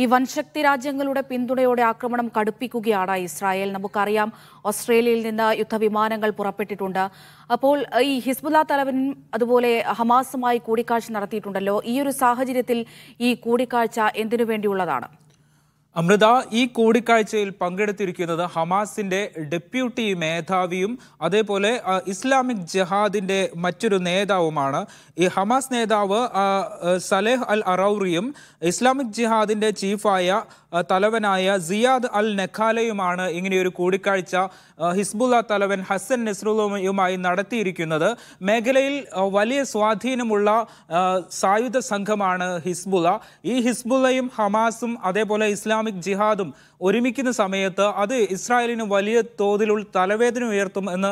ഈ വൻശക്തി രാജ്യങ്ങളുടെ പിന്തുണയോടെ ആക്രമണം കടുപ്പിക്കുകയാണ് ഇസ്രായേൽ നമുക്കറിയാം ഓസ്ട്രേലിയയിൽ നിന്ന് യുദ്ധവിമാനങ്ങൾ പുറപ്പെട്ടിട്ടുണ്ട് അപ്പോൾ ഈ ഹിസ്ബുല തലവനും അതുപോലെ ഹമാസുമായി കൂടിക്കാഴ്ച നടത്തിയിട്ടുണ്ടല്ലോ ഈ ഒരു സാഹചര്യത്തിൽ ഈ കൂടിക്കാഴ്ച എന്തിനു വേണ്ടിയുള്ളതാണ് അമൃത ഈ കൂടിക്കാഴ്ചയിൽ പങ്കെടുത്തിരിക്കുന്നത് ഹമാസിന്റെ ഡെപ്യൂട്ടി മേധാവിയും അതേപോലെ ഇസ്ലാമിക് ജഹാദിന്റെ മറ്റൊരു നേതാവുമാണ് ഈ ഹമാസ് നേതാവ് സലേഹ് അൽ അറൌറിയും ഇസ്ലാമിക് ജിഹാദിന്റെ ചീഫായ തലവനായ സിയാദ് അൽ നഖാലയുമാണ് ഇങ്ങനെയൊരു കൂടിക്കാഴ്ച ഹിസ്ബുല്ല തലവൻ ഹസൻ നസ്രുലുമായി നടത്തിയിരിക്കുന്നത് മേഖലയിൽ വലിയ സ്വാധീനമുള്ള സായുധ സംഘമാണ് ഹിസ്ബുല ഈ ഹിസ്ബുലയും ഹമാസും അതേപോലെ ഇസ്ലാം ഇസ്ലാമിക് ജിഹാദും ഒരുമിക്കുന്ന സമയത്ത് അത് ഇസ്രായേലിന് വലിയ തോതിലുള്ള തലവേദന ഉയർത്തും എന്ന്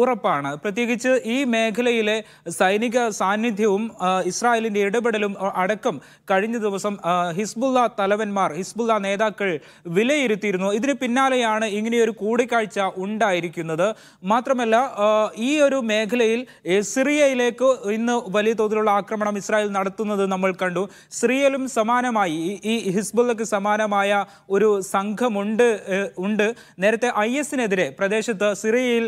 ഉറപ്പാണ് പ്രത്യേകിച്ച് ഈ മേഖലയിലെ സൈനിക സാന്നിധ്യവും ഇസ്രായേലിൻ്റെ ഇടപെടലും അടക്കം കഴിഞ്ഞ ദിവസം ഹിസ്ബുള്ള തലവന്മാർ ഹിസ്ബുള്ള നേതാക്കൾ വിലയിരുത്തിയിരുന്നു ഇതിന് പിന്നാലെയാണ് ഇങ്ങനെയൊരു കൂടിക്കാഴ്ച ഉണ്ടായിരിക്കുന്നത് മാത്രമല്ല ഈ ഒരു മേഖലയിൽ സിറിയയിലേക്ക് ഇന്ന് വലിയ തോതിലുള്ള ആക്രമണം ഇസ്രായേൽ നടത്തുന്നത് നമ്മൾ കണ്ടു സിറിയയിലും സമാനമായി ഈ ഹിസ്ബുള്ളക്ക് സമാനമായി ശക്തമായ ഒരു സംഘമുണ്ട് ഉണ്ട് നേരത്തെ ഐ എസിനെതിരെ പ്രദേശത്ത് സിറിയയിൽ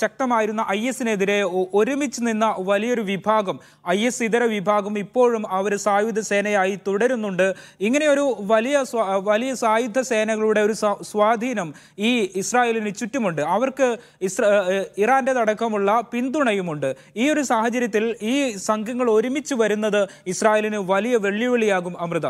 ശക്തമായിരുന്ന ഐ എസിനെതിരെ ഒരുമിച്ച് നിന്ന വലിയൊരു വിഭാഗം ഐ എസ് ഇതര വിഭാഗം ഇപ്പോഴും അവർ സായുധ സേനയായി തുടരുന്നുണ്ട് ഇങ്ങനെയൊരു വലിയ വലിയ സായുധ സേനകളുടെ ഒരു സ്വാധീനം ഈ ഇസ്രായേലിന് ചുറ്റുമുണ്ട് അവർക്ക് ഇസ്രാ ഇറാൻ്റെ പിന്തുണയുമുണ്ട് ഈ ഒരു സാഹചര്യത്തിൽ ഈ സംഘങ്ങൾ ഒരുമിച്ച് വരുന്നത് ഇസ്രായേലിന് വലിയ വെല്ലുവിളിയാകും അമൃത